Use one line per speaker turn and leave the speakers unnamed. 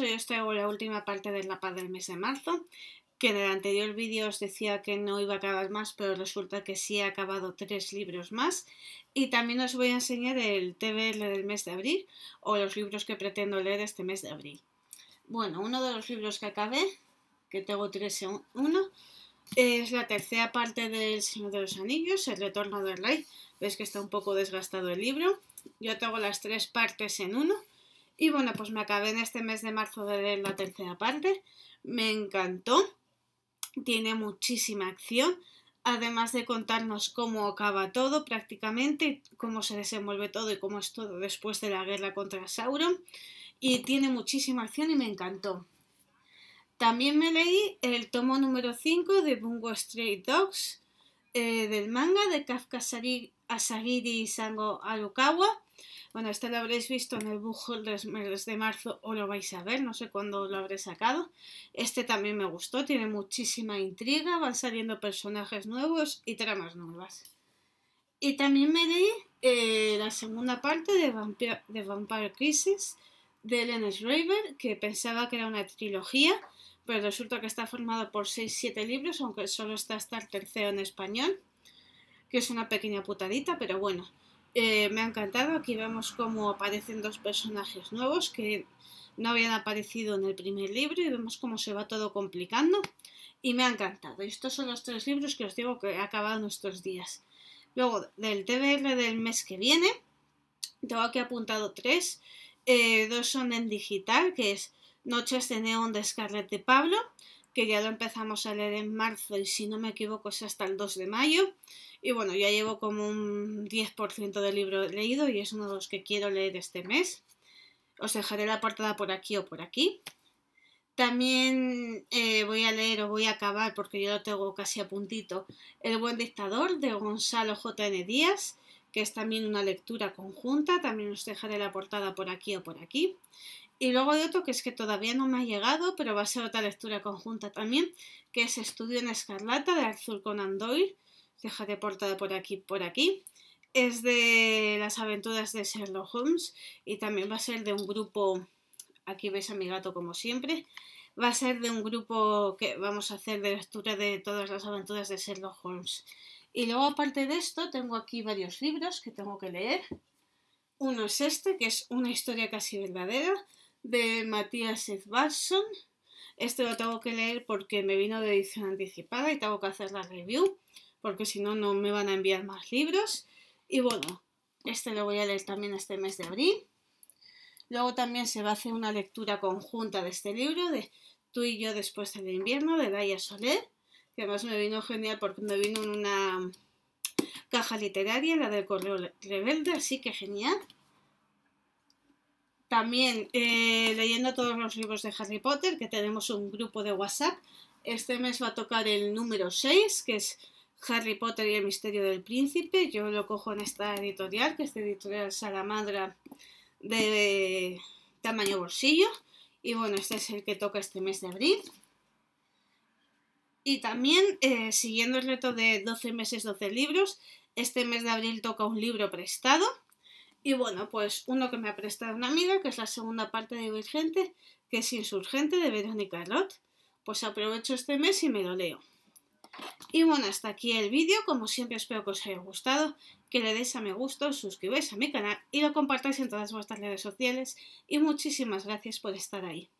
hoy os traigo la última parte de la paz del mes de marzo, que en el anterior vídeo os decía que no iba a acabar más, pero resulta que sí he acabado tres libros más. Y también os voy a enseñar el TBL del mes de abril, o los libros que pretendo leer este mes de abril. Bueno, uno de los libros que acabé, que tengo tres en uno, es la tercera parte del Señor de los Anillos, El Retorno del Rey. Ves que está un poco desgastado el libro. Yo tengo las tres partes en uno y bueno, pues me acabé en este mes de marzo de leer la tercera parte. Me encantó. Tiene muchísima acción. Además de contarnos cómo acaba todo prácticamente, cómo se desenvuelve todo y cómo es todo después de la guerra contra Sauron. Y tiene muchísima acción y me encantó. También me leí el tomo número 5 de Bungo Stray Dogs eh, del manga de Kafka Sarik. Asagiri Sango Arukawa. Bueno, este lo habréis visto en el bujo del de marzo o lo vais a ver, no sé cuándo lo habré sacado. Este también me gustó, tiene muchísima intriga, van saliendo personajes nuevos y tramas nuevas. Y también me di eh, la segunda parte de Vampire, de Vampire Crisis de Ellen Schreiber, que pensaba que era una trilogía, pero resulta que está formado por 6-7 libros, aunque solo está hasta el tercero en español que es una pequeña putadita, pero bueno, eh, me ha encantado. Aquí vemos cómo aparecen dos personajes nuevos que no habían aparecido en el primer libro y vemos cómo se va todo complicando y me ha encantado. Estos son los tres libros que os digo que he acabado nuestros días. Luego, del TBR del mes que viene, tengo aquí apuntado tres. Eh, dos son en digital, que es Noches de Neón de Scarlett de Pablo, que ya lo empezamos a leer en marzo y si no me equivoco es hasta el 2 de mayo. Y bueno, ya llevo como un 10% del libro leído y es uno de los que quiero leer este mes. Os dejaré la portada por aquí o por aquí. También eh, voy a leer o voy a acabar, porque yo lo tengo casi a puntito, El buen dictador de Gonzalo J.N. Díaz que es también una lectura conjunta, también os dejaré la portada por aquí o por aquí. Y luego de otro que es que todavía no me ha llegado, pero va a ser otra lectura conjunta también, que es Estudio en Escarlata de Arthur Conan Doyle. Dejaré portada por aquí, por aquí. Es de las aventuras de Sherlock Holmes y también va a ser de un grupo, aquí veis a mi gato como siempre, va a ser de un grupo que vamos a hacer de lectura de todas las aventuras de Sherlock Holmes. Y luego, aparte de esto, tengo aquí varios libros que tengo que leer. Uno es este, que es una historia casi verdadera, de Matías Edvarsson, Este lo tengo que leer porque me vino de edición anticipada y tengo que hacer la review, porque si no, no me van a enviar más libros. Y bueno, este lo voy a leer también este mes de abril. Luego también se va a hacer una lectura conjunta de este libro, de Tú y yo después del invierno, de Daya Soler que además me vino genial porque me vino en una caja literaria, la del Correo Rebelde, así que genial. También eh, leyendo todos los libros de Harry Potter, que tenemos un grupo de WhatsApp. Este mes va a tocar el número 6, que es Harry Potter y el misterio del príncipe. Yo lo cojo en esta editorial, que es de editorial Salamandra de tamaño bolsillo. Y bueno, este es el que toca este mes de abril. Y también, eh, siguiendo el reto de 12 meses, 12 libros, este mes de abril toca un libro prestado. Y bueno, pues uno que me ha prestado una amiga, que es la segunda parte de Divergente, que es Insurgente de Verónica Roth. Pues aprovecho este mes y me lo leo. Y bueno, hasta aquí el vídeo. Como siempre, espero que os haya gustado, que le deis a me gusto os suscribáis a mi canal y lo compartáis en todas vuestras redes sociales. Y muchísimas gracias por estar ahí.